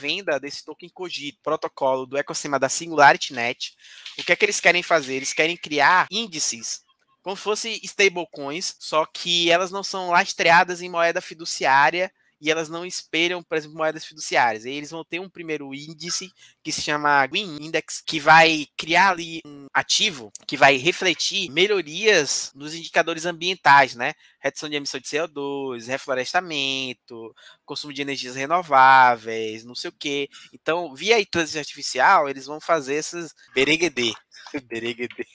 venda desse token Cogito, protocolo do ecossistema da SingularityNet, o que é que eles querem fazer? Eles querem criar índices como se fossem stablecoins, só que elas não são lastreadas em moeda fiduciária e elas não espelham, por exemplo, moedas fiduciárias. E eles vão ter um primeiro índice que se chama Green Index, que vai criar ali um ativo que vai refletir melhorias nos indicadores ambientais, né? Redução de emissão de CO2, reflorestamento, consumo de energias renováveis, não sei o quê. Então, via inteligência artificial, eles vão fazer esses bereguedê. bereguedê.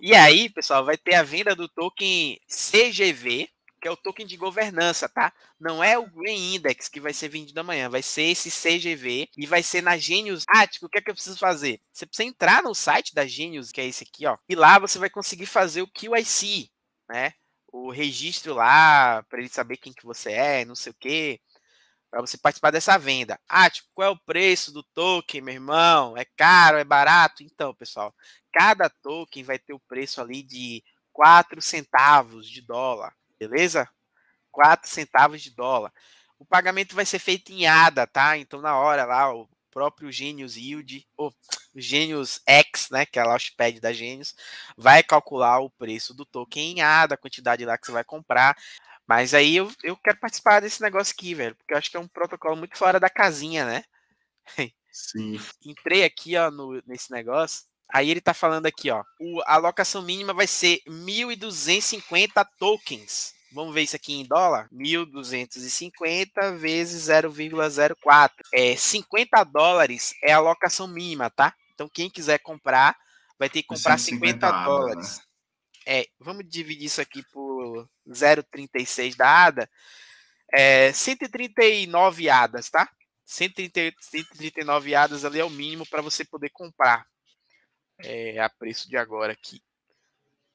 E aí, pessoal, vai ter a venda do token CGV, que é o token de governança, tá? Não é o Green Index que vai ser vendido amanhã, vai ser esse CGV e vai ser na Genius. Ah, tipo, o que é que eu preciso fazer? Você precisa entrar no site da Genius, que é esse aqui, ó, e lá você vai conseguir fazer o QIC, né? O registro lá, para ele saber quem que você é, não sei o quê, para você participar dessa venda. Ah, tipo, qual é o preço do token, meu irmão? É caro, é barato? Então, pessoal, cada token vai ter o preço ali de 4 centavos de dólar beleza? 4 centavos de dólar. O pagamento vai ser feito em ADA, tá? Então, na hora lá, o próprio Genius Yield, ou Genius X, né, que é a launchpad da Genius, vai calcular o preço do token em ADA, a quantidade lá que você vai comprar. Mas aí eu, eu quero participar desse negócio aqui, velho, porque eu acho que é um protocolo muito fora da casinha, né? Sim. Entrei aqui ó, no, nesse negócio Aí ele tá falando aqui, ó. O, a alocação mínima vai ser 1.250 tokens. Vamos ver isso aqui em dólar? 1.250 vezes 0,04. É, 50 dólares é a alocação mínima, tá? Então quem quiser comprar, vai ter que comprar 50, né? dólares. Né? É, vamos dividir isso aqui por 0,36 da ADA. É, 139 ADAs, tá? 130, 139 ADAs ali é o mínimo para você poder comprar é, a preço de agora aqui.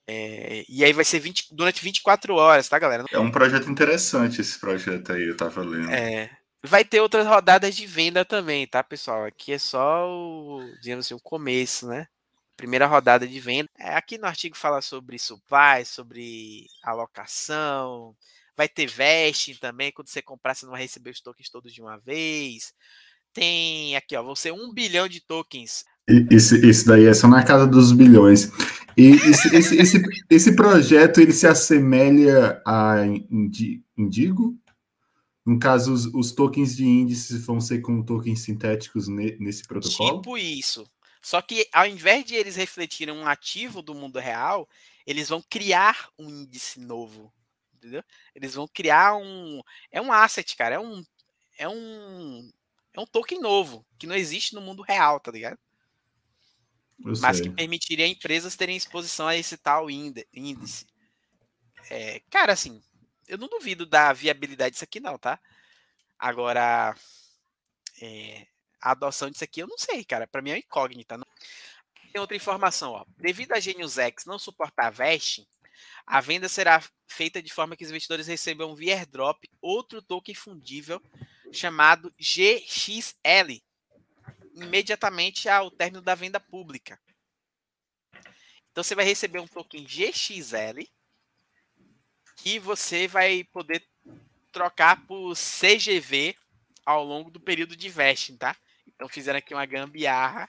É, e aí vai ser 20, durante 24 horas, tá, galera? É um projeto interessante esse projeto aí, eu tava lendo. É. Vai ter outras rodadas de venda também, tá, pessoal? Aqui é só o, digamos assim, o começo, né? Primeira rodada de venda. É, aqui no artigo fala sobre supply, sobre alocação. Vai ter vesting também. Quando você comprar, você não vai receber os tokens todos de uma vez. Tem aqui, ó, vão ser um bilhão de tokens isso, isso daí é só na casa dos bilhões. E esse, esse, esse, esse, projeto ele se assemelha a Indigo? No caso, os, os tokens de índices vão ser com tokens sintéticos ne, nesse protocolo? Tipo isso. Só que ao invés de eles refletirem um ativo do mundo real, eles vão criar um índice novo. Entendeu? Eles vão criar um. É um asset, cara. É um. É um. É um token novo, que não existe no mundo real, tá ligado? Eu mas sei. que permitiria empresas terem exposição a esse tal índice. É, cara, assim, eu não duvido da viabilidade disso aqui, não, tá? Agora, é, a adoção disso aqui eu não sei, cara. Para mim é incógnita. Não... Tem outra informação, ó. Devido a Genius X não suportar vesting, a venda será feita de forma que os investidores recebam via airdrop outro token fundível chamado GXL, imediatamente ao término da venda pública. Então você vai receber um token GXL que você vai poder trocar por CGV ao longo do período de vesting, tá? Então fizeram aqui uma gambiarra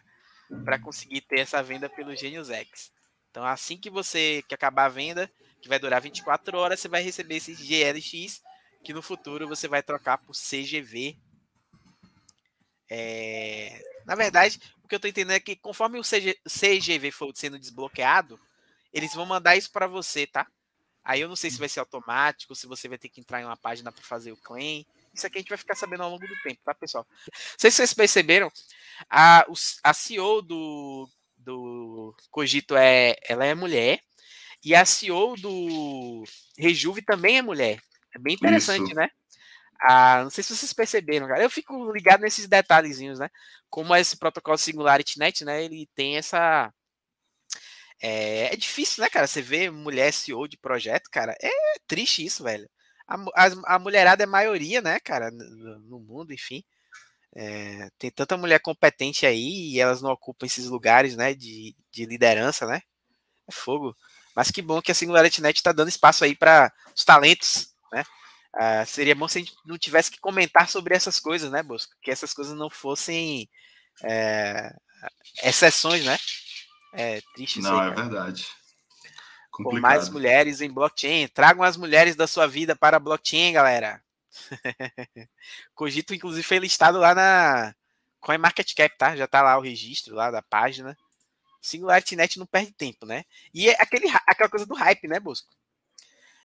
para conseguir ter essa venda pelo Genius X. Então assim que você que acabar a venda, que vai durar 24 horas, você vai receber esse GLX que no futuro você vai trocar por CGV é, eh, na verdade, o que eu tô entendendo é que conforme o CGV for sendo desbloqueado, eles vão mandar isso para você, tá? Aí eu não sei se vai ser automático, se você vai ter que entrar em uma página para fazer o claim. Isso aqui a gente vai ficar sabendo ao longo do tempo, tá, pessoal? Não sei se vocês perceberam, a, a CEO do, do Cogito é, ela é mulher, e a CEO do Rejuve também é mulher. É bem interessante, isso. né? Ah, não sei se vocês perceberam, cara. Eu fico ligado nesses detalhezinhos, né? Como esse protocolo SingularityNet, né? Ele tem essa. É, é difícil, né, cara? Você vê mulher CEO de projeto, cara. É triste isso, velho. A, a, a mulherada é maioria, né, cara, no, no mundo, enfim. É, tem tanta mulher competente aí e elas não ocupam esses lugares, né, de, de liderança, né? É fogo. Mas que bom que a SingularityNet está dando espaço aí para os talentos, né? Ah, seria bom se a gente não tivesse que comentar sobre essas coisas, né, Bosco? Que essas coisas não fossem é, exceções, né? É triste Não, é verdade. Complicado. mais mulheres em blockchain. Tragam as mulheres da sua vida para blockchain, galera. Cogito, inclusive, foi listado lá na CoinMarketCap, tá? Já tá lá o registro lá da página. Singularity Net não perde tempo, né? E é aquele, aquela coisa do hype, né, Bosco?